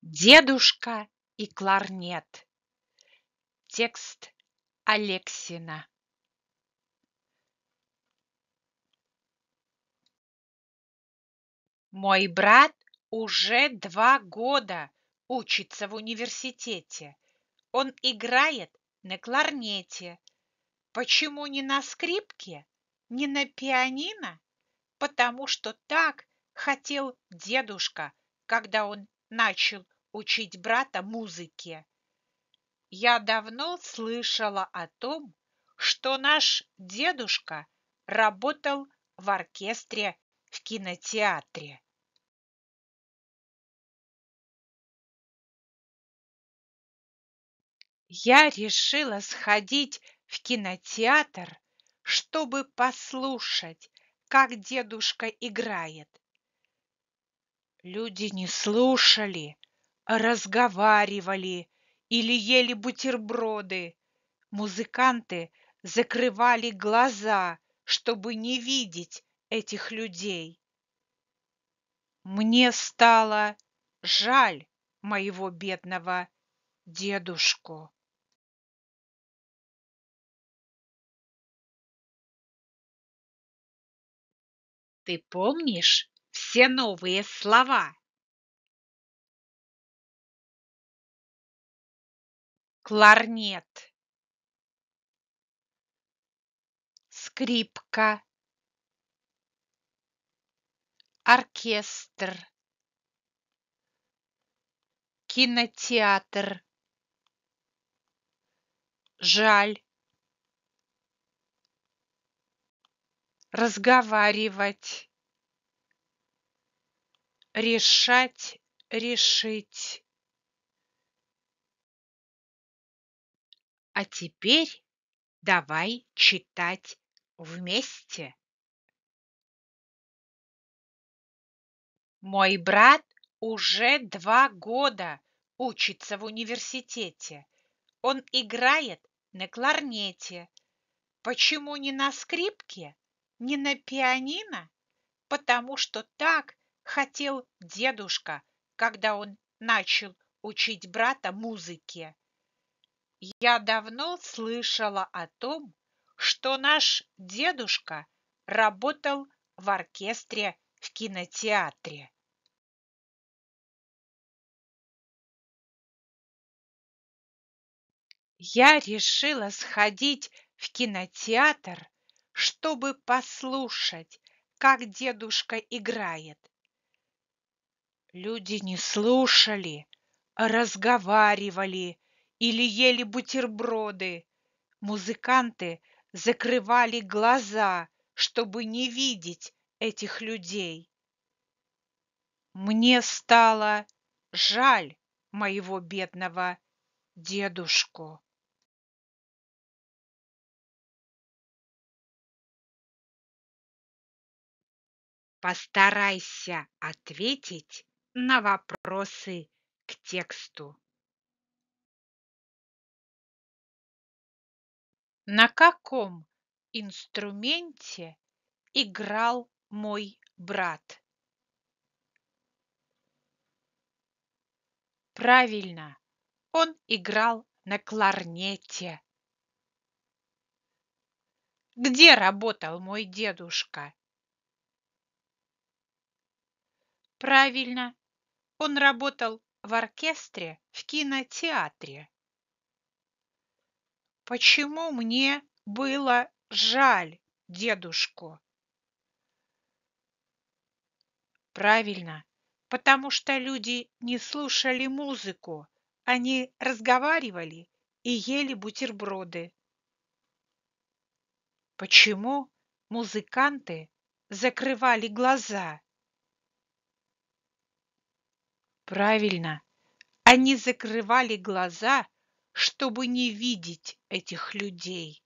Дедушка и кларнет. Текст Алексина. Мой брат уже два года учится в университете. Он играет на кларнете. Почему не на скрипке, не на пианино? Потому что так хотел дедушка, когда он начал учить брата музыке. Я давно слышала о том, что наш дедушка работал в оркестре в кинотеатре. Я решила сходить в кинотеатр, чтобы послушать, как дедушка играет. Люди не слушали, а разговаривали или ели бутерброды. Музыканты закрывали глаза, чтобы не видеть этих людей. Мне стало жаль моего бедного дедушку. Ты помнишь, все новые слова. Кларнет. Скрипка. Оркестр. Кинотеатр. Жаль. разговаривать решать решить. А теперь давай читать вместе. Мой брат уже два года учится в университете. Он играет на кларнете. Почему не на скрипке, не на пианино? Потому что так хотел дедушка, когда он начал учить брата музыке. Я давно слышала о том, что наш дедушка работал в оркестре в кинотеатре. Я решила сходить в кинотеатр, чтобы послушать, как дедушка играет. Люди не слушали, а разговаривали или ели бутерброды. Музыканты закрывали глаза, чтобы не видеть этих людей. Мне стало жаль моего бедного дедушку. Постарайся ответить на вопросы к тексту. На каком инструменте играл мой брат? Правильно, он играл на кларнете. Где работал мой дедушка? Правильно, он работал в оркестре в кинотеатре. Почему мне было жаль дедушку? Правильно, потому что люди не слушали музыку, они разговаривали и ели бутерброды. Почему музыканты закрывали глаза? Правильно, они закрывали глаза, чтобы не видеть этих людей.